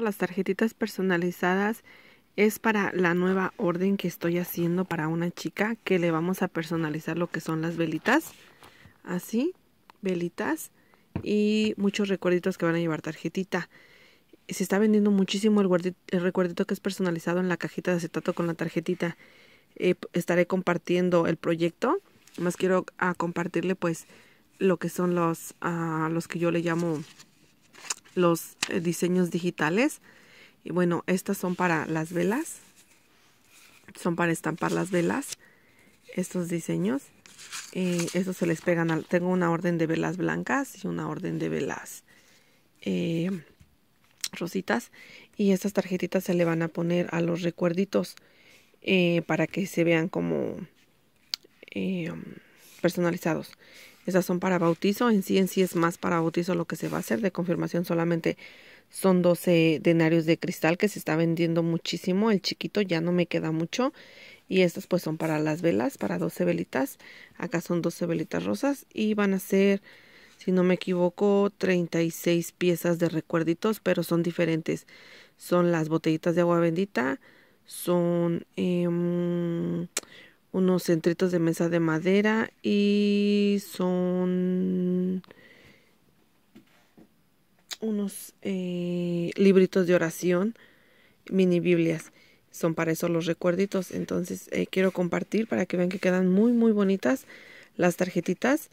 las tarjetitas personalizadas es para la nueva orden que estoy haciendo para una chica que le vamos a personalizar lo que son las velitas. Así, velitas y muchos recuerditos que van a llevar tarjetita. Se está vendiendo muchísimo el, recuerdito que es personalizado en la cajita de acetato con la tarjetita. Eh, estaré compartiendo el proyecto. Más quiero a ah, compartirle pues lo que son los, a ah, los que yo le llamo los eh, diseños digitales. Y bueno, estas son para las velas. Son para estampar las velas. Estos diseños. estos se les pegan. Al, tengo una orden de velas blancas y una orden de velas eh, rositas. Y estas tarjetitas se le van a poner a los recuerditos eh, para que se vean como personalizados. Esas son para bautizo. En sí, en sí es más para bautizo lo que se va a hacer. De confirmación solamente son 12 denarios de cristal que se está vendiendo muchísimo. El chiquito ya no me queda mucho. Y estas pues son para las velas, para 12 velitas. Acá son 12 velitas rosas y van a ser, si no me equivoco, 36 piezas de recuerditos, pero son diferentes. Son las botellitas de agua bendita, son... Em, unos centritos de mesa de madera y son unos eh, libritos de oración, mini Biblias. Son para eso los recuerditos. Entonces eh, quiero compartir para que vean que quedan muy muy bonitas las tarjetitas.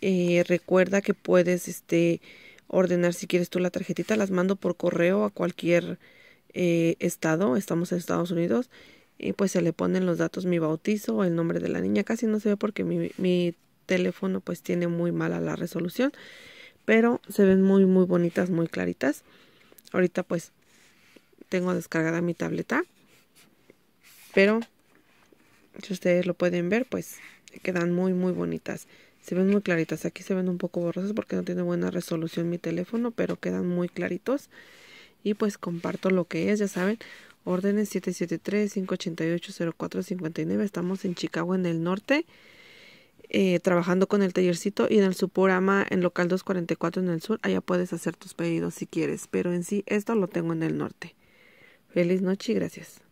Eh, recuerda que puedes este, ordenar si quieres tú la tarjetita. Las mando por correo a cualquier estado. Estamos en Estados Unidos y pues se le ponen los datos, mi bautizo, el nombre de la niña, casi no se ve porque mi, teléfono pues tiene muy mala la resolución, pero se ven muy muy bonitas, muy claritas. Ahorita pues tengo descargada mi tableta, pero si ustedes lo pueden ver pues quedan muy muy bonitas. Se ven muy claritas, aquí se ven un poco borrosas porque no tiene buena resolución mi teléfono, pero quedan muy claritos. Y pues comparto lo que es, ya saben, Órdenes 773-588-0459. Estamos en Chicago, en el norte, eh, trabajando con el tallercito y en el Suporama, en local 244 en el sur. Allá puedes hacer tus pedidos si quieres, pero en sí, esto lo tengo en el norte. Feliz noche y gracias.